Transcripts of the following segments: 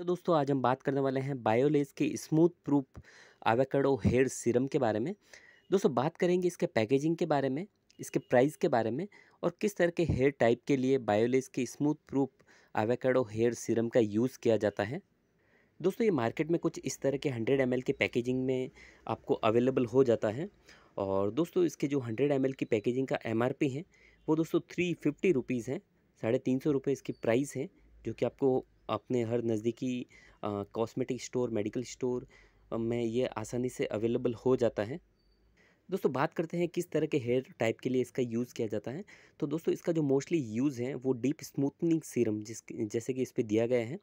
तो दोस्तों आज हम बात करने वाले हैं बायोलेस के smooth proof avocado hair serum के बारे में दोस्तों बात करेंगे इसके पैकेजिंग के बारे में इसके प्राइस के बारे में और किस तरह के हेयर टाइप के लिए बायोलेस के smooth proof avocado hair serum का यूज़ किया जाता है दोस्तों ये मार्केट में कुछ इस तरह के हंड्रेड एम के पैकेजिंग में आपको अवेलेबल हो जाता है और दोस्तों इसके जो हंड्रेड एम की पैकेजिंग का एम है वो दोस्तों थ्री फिफ्टी रुपीज़ है साढ़े तीन सौ रुपये इसकी प्राइस है जो कि आपको अपने हर नज़दीकी कॉस्मेटिक स्टोर मेडिकल स्टोर में ये आसानी से अवेलेबल हो जाता है दोस्तों बात करते हैं किस तरह के हेयर टाइप के लिए इसका यूज़ किया जाता है तो दोस्तों इसका जो मोस्टली यूज़ है वो डीप स्मूथनिंग सीरम जिस जैसे कि इस पर दिया गया है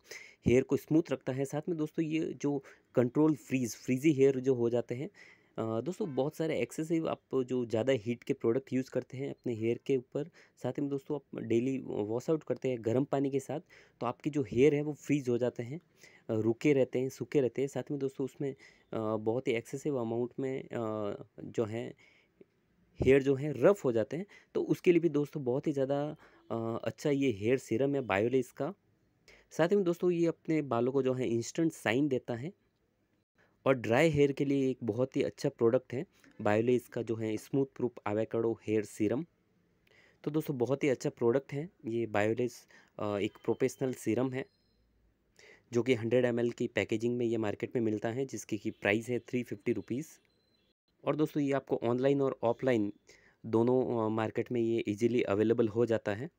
हेयर को स्मूथ रखता है साथ में दोस्तों ये जो कंट्रोल फ्रीज़ फ्रीजी हेयर जो हो जाते हैं दोस्तों बहुत सारे एक्सेसिव आप जो ज़्यादा हीट के प्रोडक्ट यूज़ करते हैं अपने हेयर के ऊपर साथ में दोस्तों आप डेली वॉश आउट करते हैं गर्म पानी के साथ तो आपकी जो हेयर है वो फ्रीज हो जाते हैं रुके रहते हैं सूखे रहते हैं साथ में दोस्तों उसमें बहुत ही एक्सेसिव अमाउंट में जो है हेयर जो है रफ़ हो जाते हैं तो उसके लिए भी दोस्तों बहुत ही ज़्यादा अच्छा ये हेयर सीरम है बायोलेस का साथ ही में दोस्तों ये अपने बालों को जो है इंस्टेंट साइन देता है और ड्राई हेयर के लिए एक बहुत ही अच्छा प्रोडक्ट है बायोले इसका जो है smooth proof avocado hair serum तो दोस्तों बहुत ही अच्छा प्रोडक्ट है ये बायोलेस एक प्रोफेशनल सीरम है जो कि हंड्रेड एम की पैकेजिंग में ये मार्केट में मिलता है जिसकी की प्राइस है थ्री फिफ्टी रुपीज़ और दोस्तों ये आपको ऑनलाइन और ऑफलाइन दोनों मार्केट में ये इजीली अवेलेबल हो जाता है